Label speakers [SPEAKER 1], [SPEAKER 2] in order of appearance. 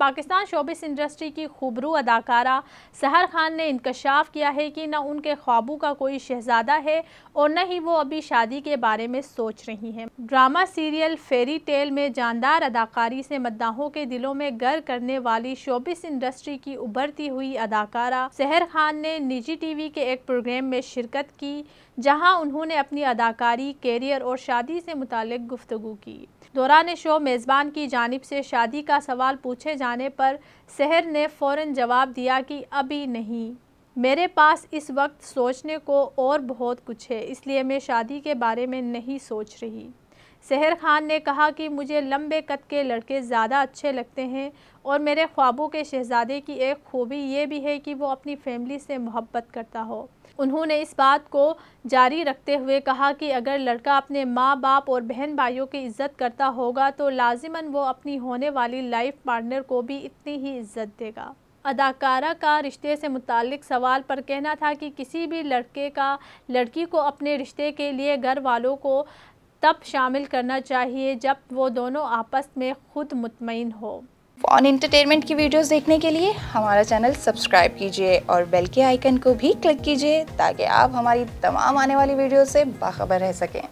[SPEAKER 1] Pakistan showbiz industry की खूबरू अदाकारा सहर खान ने इंकशाफ किया है कि न उनके ख्वाबों का कोई शहजादा है और न ही वो अभी शादी के बारे में सोच रही हैं ड्रामा सीरियल फेरी टेल में जानदार अदाकारी से मद्दाहों के दिलों में गर करने वाली शोबिस इंडस्ट्री की उभरती हुई अदाकारा सहर खान ने निजी टी के एक प्रोग्राम में शिरकत की जहाँ उन्होंने अपनी अदाकारी कैरियर और शादी से मुतल गुफ्तु की दौरान शो मेज़बान की जानब से शादी का सवाल पूछे जाने जाने पर शहर ने फौरन जवाब दिया कि अभी नहीं मेरे पास इस वक्त सोचने को और बहुत कुछ है इसलिए मैं शादी के बारे में नहीं सोच रही सहर खान ने कहा कि मुझे लंबे कद के लड़के ज़्यादा अच्छे लगते हैं और मेरे ख्वाबों के शहजादे की एक खूबी ये भी है कि वो अपनी फैमिली से मोहब्बत करता हो उन्होंने इस बात को जारी रखते हुए कहा कि अगर लड़का अपने माँ बाप और बहन भाइयों की इज्जत करता होगा तो लाजिमन वो अपनी होने वाली लाइफ पार्टनर को भी इतनी ही इज्जत देगा अदाकारा का रिश्ते से मुतक सवाल पर कहना था कि किसी भी लड़के का लड़की को अपने रिश्ते के लिए घर वालों को तब शामिल करना चाहिए जब वो दोनों आपस में खुद मुतमिन हो
[SPEAKER 2] ऑन इंटरटेनमेंट की वीडियोस देखने के लिए हमारा चैनल सब्सक्राइब कीजिए और बेल के आइकन को भी क्लिक कीजिए ताकि आप हमारी तमाम आने वाली वीडियो से बाखबर रह सकें